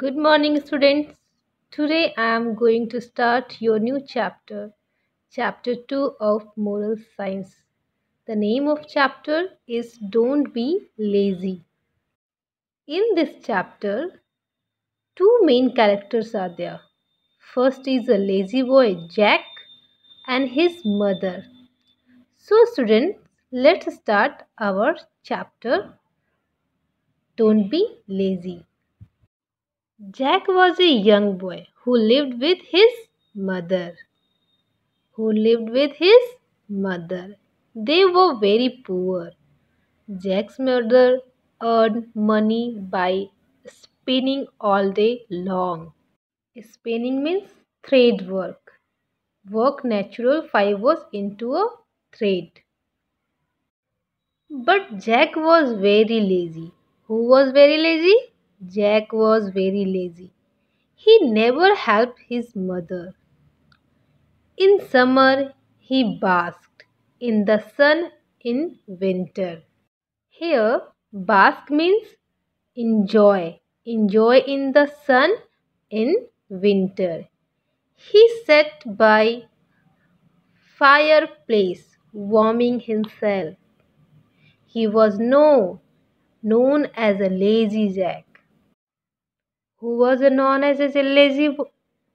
Good morning, students. Today I am going to start your new chapter, Chapter 2 of Moral Science. The name of chapter is Don't Be Lazy. In this chapter, two main characters are there. First is a lazy boy, Jack, and his mother. So, students, let's start our chapter. Don't be lazy. Jack was a young boy who lived with his mother. Who lived with his mother. They were very poor. Jack's mother earned money by spinning all day long. Spinning means thread work. Work natural fibers into a thread. But Jack was very lazy. Who was very lazy? Jack was very lazy. He never helped his mother. In summer, he basked in the sun in winter. Here, bask means enjoy. Enjoy in the sun in winter. He sat by fireplace warming himself. He was no, known as a lazy Jack who was known as a lazy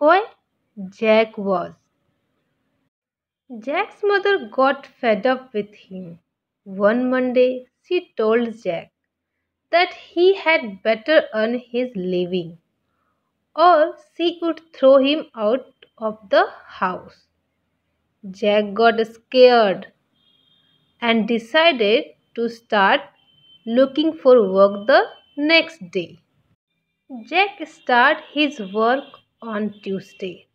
boy? Jack was. Jack's mother got fed up with him. One Monday, she told Jack that he had better earn his living or she would throw him out of the house. Jack got scared and decided to start looking for work the next day. Jack started his work on Tuesday.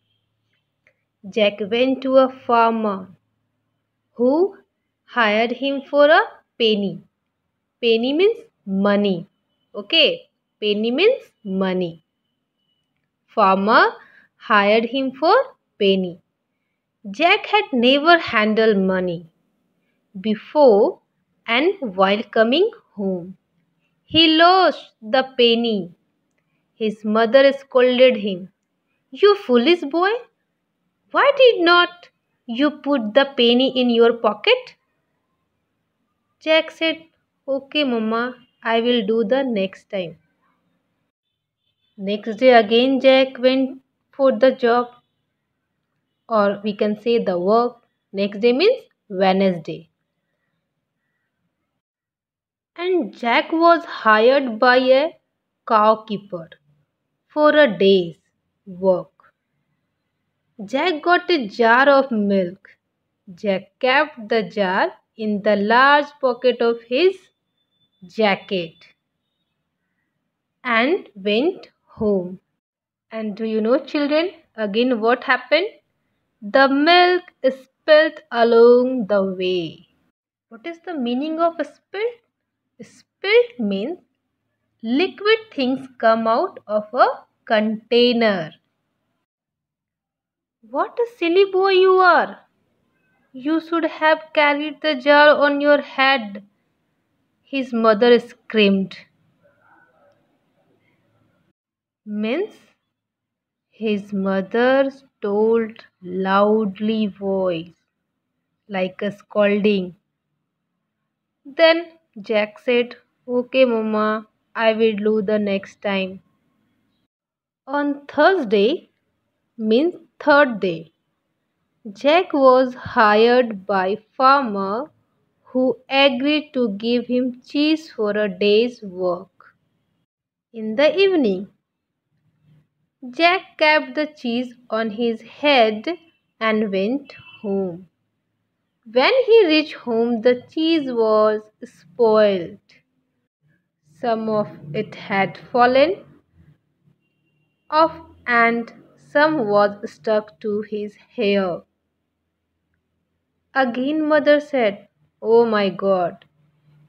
Jack went to a farmer who hired him for a penny. Penny means money. Okay, penny means money. Farmer hired him for penny. Jack had never handled money before and while coming home. He lost the penny his mother scolded him. You foolish boy! Why did not you put the penny in your pocket? Jack said, Okay, Mama, I will do the next time. Next day, again, Jack went for the job, or we can say the work. Next day means Wednesday. And Jack was hired by a cow keeper for a day's work. Jack got a jar of milk. Jack kept the jar in the large pocket of his jacket and went home. And do you know, children, again what happened? The milk spilled along the way. What is the meaning of spilled? Spilled means liquid things come out of a container. What a silly boy you are! You should have carried the jar on your head. His mother screamed. Means his mother told loudly voice like a scolding. Then Jack said, Okay, Mama, I will do the next time. On Thursday means third day. Jack was hired by farmer who agreed to give him cheese for a day's work. In the evening, Jack kept the cheese on his head and went home. When he reached home, the cheese was spoiled some of it had fallen off and some was stuck to his hair. Again, mother said, Oh my god,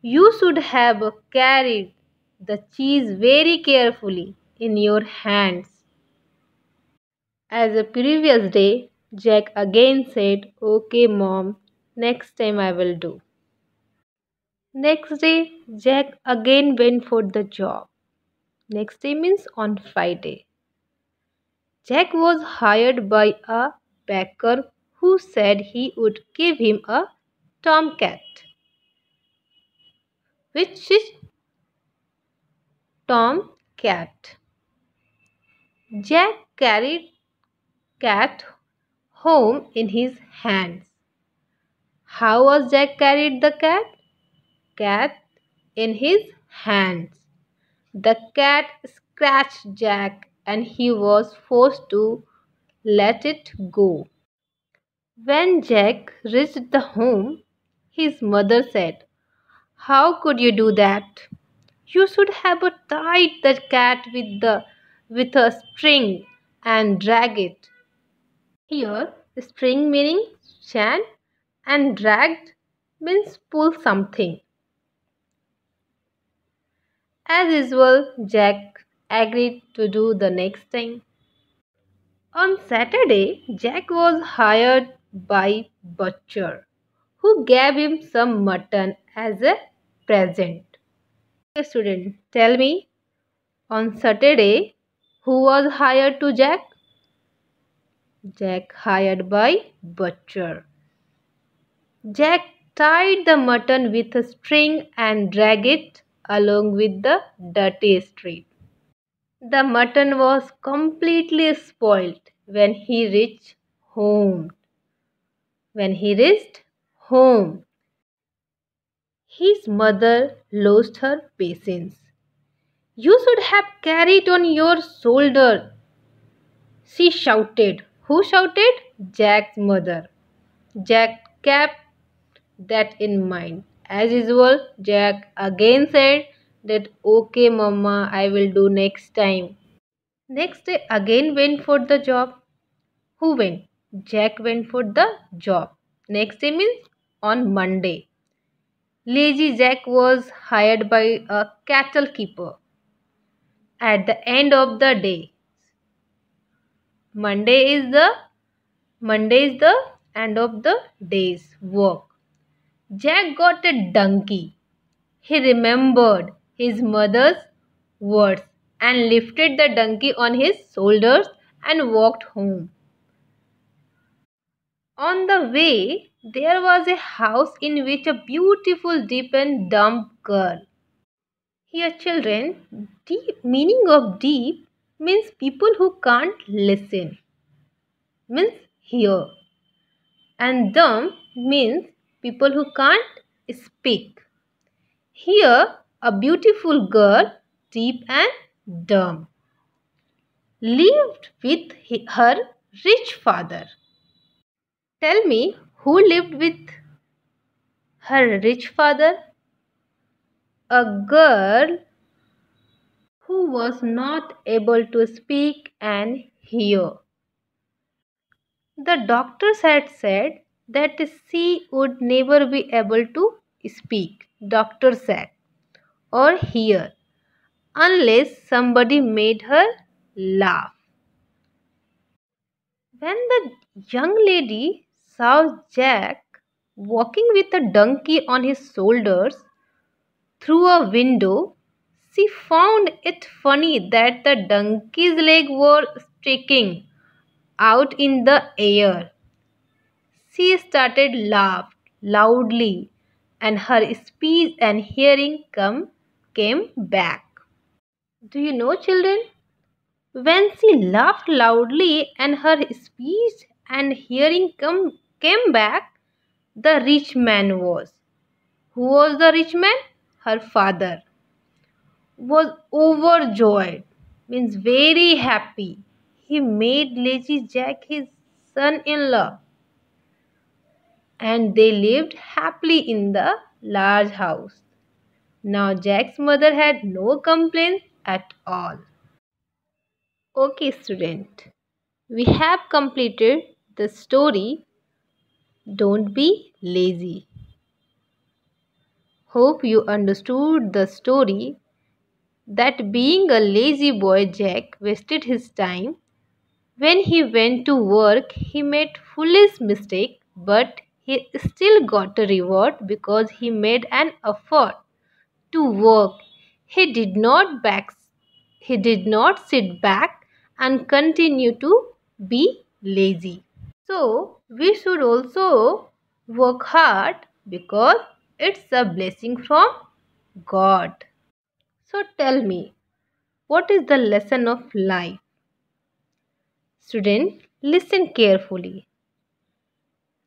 you should have carried the cheese very carefully in your hands. As the previous day, Jack again said, Okay, mom, next time I will do. Next day, Jack again went for the job. Next day means on Friday. Jack was hired by a baker who said he would give him a tomcat, which is Tom Cat. Jack carried cat home in his hands. How was Jack carried the cat? cat in his hands. The cat scratched Jack and he was forced to let it go. When Jack reached the home, his mother said, How could you do that? You should have tied the cat with, the, with a string and drag it. Here, string meaning chain and dragged means pull something. As usual, Jack agreed to do the next thing. On Saturday, Jack was hired by Butcher, who gave him some mutton as a present. student, tell me, on Saturday, who was hired to Jack? Jack hired by Butcher. Jack tied the mutton with a string and dragged it along with the dirty street. The mutton was completely spoilt when he reached home. When he reached home, his mother lost her patience. You should have carried on your shoulder, she shouted. Who shouted? Jack's mother. Jack kept that in mind. As usual, Jack again said that okay mama, I will do next time. Next day again went for the job. Who went? Jack went for the job. Next day means on Monday. Lazy Jack was hired by a cattle keeper. At the end of the day, Monday is the Monday is the end of the day's work. Jack got a donkey. He remembered his mother's words and lifted the donkey on his shoulders and walked home. On the way, there was a house in which a beautiful deep and dumb girl. Here, children, deep meaning of deep means people who can't listen, means hear, and dumb means people who can't speak. Here, a beautiful girl, deep and dumb, lived with her rich father. Tell me, who lived with her rich father? A girl who was not able to speak and hear. The doctors had said that she would never be able to speak, doctor said, or hear, unless somebody made her laugh. When the young lady saw Jack walking with a donkey on his shoulders through a window, she found it funny that the donkey's legs were sticking out in the air she started laughed loudly and her speech and hearing come came back. Do you know children? When she laughed loudly and her speech and hearing come came back, the rich man was. Who was the rich man? Her father was overjoyed, means very happy. He made lazy Jack his son in law and they lived happily in the large house. Now Jack's mother had no complaints at all. Okay student, we have completed the story Don't Be Lazy. Hope you understood the story that being a lazy boy Jack wasted his time. When he went to work, he made foolish mistake but he still got a reward because he made an effort to work. He did not back, he did not sit back and continue to be lazy. So we should also work hard because it's a blessing from God. So tell me, what is the lesson of life? Student, listen carefully.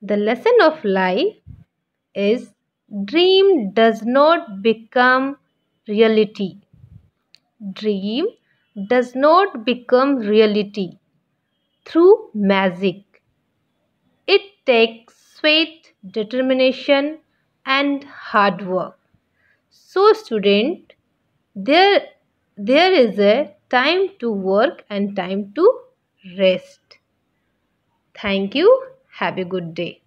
The lesson of life is dream does not become reality. Dream does not become reality through magic. It takes sweat, determination and hard work. So student, there, there is a time to work and time to rest. Thank you. Have a good day.